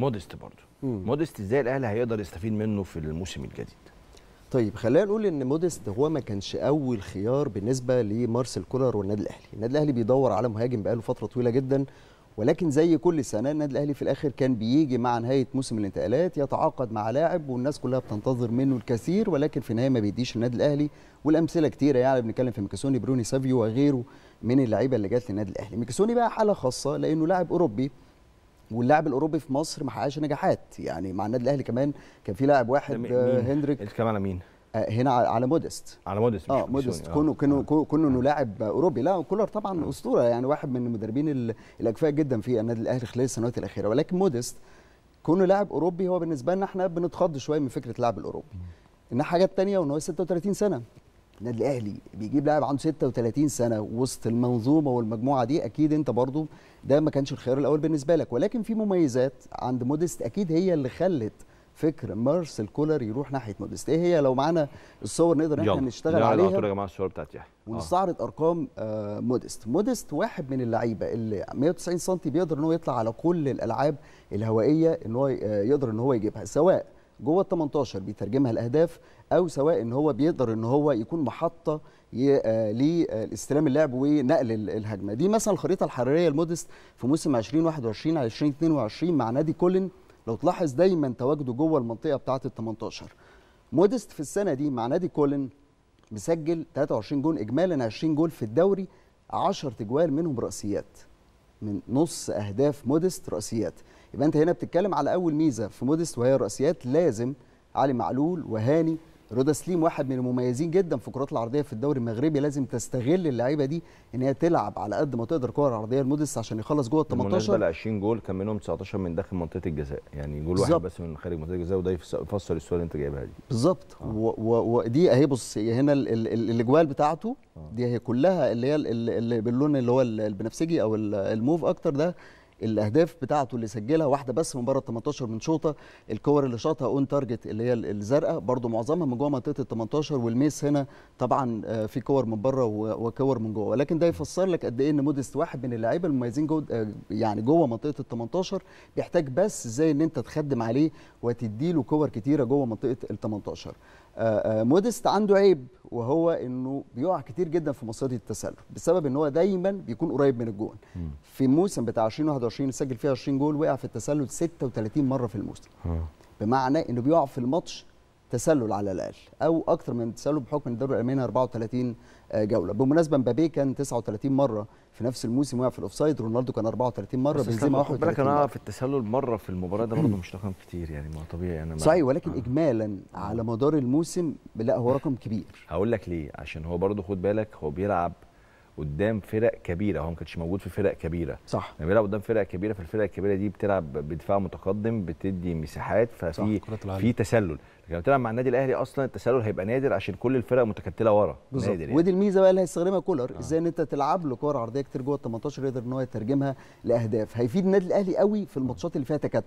مودست برضه مودست ازاي الاهلي هيقدر يستفيد منه في الموسم الجديد طيب خلينا نقول ان مودست هو ما كانش اول خيار بالنسبه لمارسيل كولر والنادي الاهلي النادي الاهلي بيدور على مهاجم بقاله فتره طويله جدا ولكن زي كل سنه النادي الاهلي في الاخر كان بيجي مع نهايه موسم الانتقالات يتعاقد مع لاعب والناس كلها بتنتظر منه الكثير ولكن في النهايه ما بيديش النادي الاهلي والامثله كتيره يعني بنتكلم في ميكاسوني بروني سافيو وغيره من اللعيبه اللي جت للنادي الاهلي ميكاسوني بقى حاله خاصه لانه لاعب اوروبي واللاعب الاوروبي في مصر ما حققش نجاحات يعني مع النادي الاهلي كمان كان في لاعب واحد آه، هندريك الكلام على مين؟ آه، هنا على مودست على مودست اه مودست كونه آه. كونه كونه انه لاعب اوروبي لا كولر طبعا اسطوره يعني واحد من المدربين الاكفاء جدا في النادي الاهلي خلال السنوات الاخيره ولكن مودست كونه لاعب اوروبي هو بالنسبه لنا احنا بنتخض شويه من فكره اللاعب الاوروبي الناحيه الثانيه وان هو 36 سنه النادي الاهلي بيجيب لاعب عنده 36 سنه وسط المنظومه والمجموعه دي اكيد انت برضو ده ما كانش الخيار الاول بالنسبه لك ولكن في مميزات عند موديست اكيد هي اللي خلت فكر مارسيل كولر يروح ناحيه موديست ايه هي لو معانا الصور نقدر احنا نشتغل عليها يا جماعه الصور بتاعت يحيى يعني. آه. ونستعرض ارقام آه، مودست موديست موديست واحد من اللعيبه اللي 190 سم بيقدر ان هو يطلع على كل الالعاب الهوائيه ان هو آه، يقدر ان هو يجيبها سواء جوه ال 18 بيترجمها لاهداف او سواء ان هو بيقدر ان هو يكون محطه آه، لاستلام اللعب ونقل الهجمه دي مثلا الخريطه الحراريه المودست في موسم 2021 على 2022 مع نادي كولن لو تلاحظ دايما تواجده جوه المنطقه بتاعه ال 18 مودست في السنه دي مع نادي كولن مسجل 23 جون اجمالا 20 جول في الدوري 10 تجوال منهم راسيات من نص اهداف مودست راسيات يبقى انت هنا بتتكلم على اول ميزه في مودست وهي الراسيات لازم علي معلول وهاني رضا سليم واحد من المميزين جدا في الكرات العرضيه في الدوري المغربي لازم تستغل اللعيبه دي ان هي تلعب على قد ما تقدر كور عرضيه لموديس عشان يخلص جوه ال 18 بالمناسبه ال 20 جول كان منهم 19 من داخل منطقه الجزاء يعني جول واحد بس من خارج منطقه الجزاء وده يفسر السؤال اللي انت جايبها دي بالظبط آه. ودي اهي بص هنا الاجوال بتاعته آه. دي هي كلها اللي هي اللي باللون اللي هو البنفسجي او الموف اكتر ده الاهداف بتاعته اللي سجلها واحده بس من بره ال 18 من شوطه الكور اللي شاطها اون تارجت اللي هي الزرقاء برده معظمها من جوه منطقه ال 18 والميس هنا طبعا آه، في كور من بره وكور من جوه ولكن ده يفسر لك قد ايه ان موديست واحد من اللعيبه المميزين جوه آه، يعني جوه منطقه ال 18 بيحتاج بس ازاي ان انت تخدم عليه وتديله كور كتيره جوه منطقه ال 18 موديست عنده عيب وهو انه بيقع كتير جدا في مصيده التسلل بسبب ان هو دايما بيكون قريب من الجون في الموسم بتاع 2021 21 سجل فيها 20 جول وقع في التسلل 36 مره في الموسم آه. بمعنى انه بيقع في الماتش تسلل على الاقل او اكثر من تسلل بحكم ان الدوري الالماني 34 آه، جوله بالمناسبه مبابي كان 39 مره في نفس الموسم وقع في الاوفسايد رونالدو كان 34 مره بنزيما 31 بالك انا في التسلل مره في المباراه ده برضه مش رقم كتير يعني ما طبيعي انا ما صحيح ولكن آه. اجمالا على مدار الموسم لا هو رقم كبير هقول لك ليه عشان هو برضه خد بالك هو بيلعب قدام فرق كبيره هو ما كانش موجود في فرق كبيره صح لما يعني بيلعب قدام فرق كبيره فالفرق الكبيره دي بتلعب بدفاع متقدم بتدي مساحات ففي في تسلل لكن لما بتلعب مع النادي الاهلي اصلا التسلل هيبقى نادر عشان كل الفرق متكتله ورا بالظبط يعني. ودي الميزه بقى اللي هيستخدمها كولر آه. ازاي ان انت تلعب له كور عرضيه كتير جوه ال 18 يقدر ان هو يترجمها لاهداف هيفيد النادي الاهلي قوي في الماتشات اللي فيها تكتل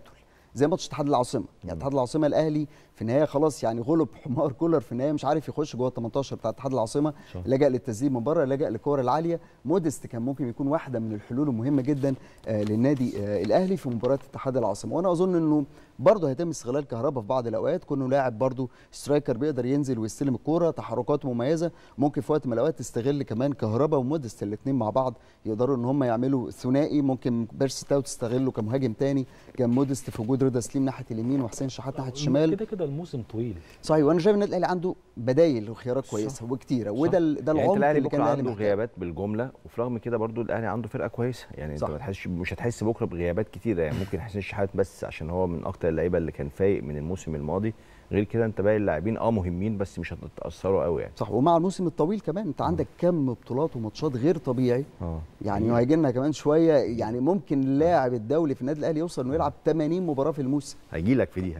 زي ماتش اتحاد العاصمه يعني اتحاد العاصمه الاهلي في النهايه خلاص يعني غلب حمار كولر في النهايه مش عارف يخش جوه ال 18 بتاع اتحاد العاصمه لجا للتسديد من بره لجا للكور العاليه موديست كان ممكن يكون واحده من الحلول المهمه جدا آه، للنادي آه، الاهلي في مباراه اتحاد العاصمه وانا اظن انه برضه هيتم استغلال كهربا في بعض الاوقات كونه لاعب برضه سترايكر بيقدر ينزل ويستلم الكوره تحركات مميزه ممكن في وقت من الاوقات تستغل كمان كهربا وموديست الاثنين مع بعض يقدروا ان هم يعملوا ثنائي ممكن بيرستاو تستغله كمهاجم ثاني كان مودست في وجود رضا سليم ناحيه اليمين وحسين شحات ناحيه آه، الشمال كده كده الموسم طويل صحيح وانا شايف النادي الاهلي عنده بدايل وخيارات كويسه وكتيره وده ده يعني العمق يعني كان عنده غيابات بالجمله وفي رغم كده برضو الاهلي عنده فرقه كويسه يعني صح. انت تحسش مش هتحس بكره بغيابات كتيره يعني ممكن حسين شحات بس عشان هو من اكتر اللعيبه اللي كان فايق من الموسم الماضي غير كده انت باقي اللاعبين اه مهمين بس مش هتتاثروا قوي يعني صح ومع الموسم الطويل كمان انت عندك آه. كم بطولات وماتشات غير طبيعي أوه. يعني هيجي لنا كمان شويه يعني ممكن لاعب الدولي في النادي الاهلي يوصل انه يلعب 80 مباراه في الموسم هيجي لك في دي هيجي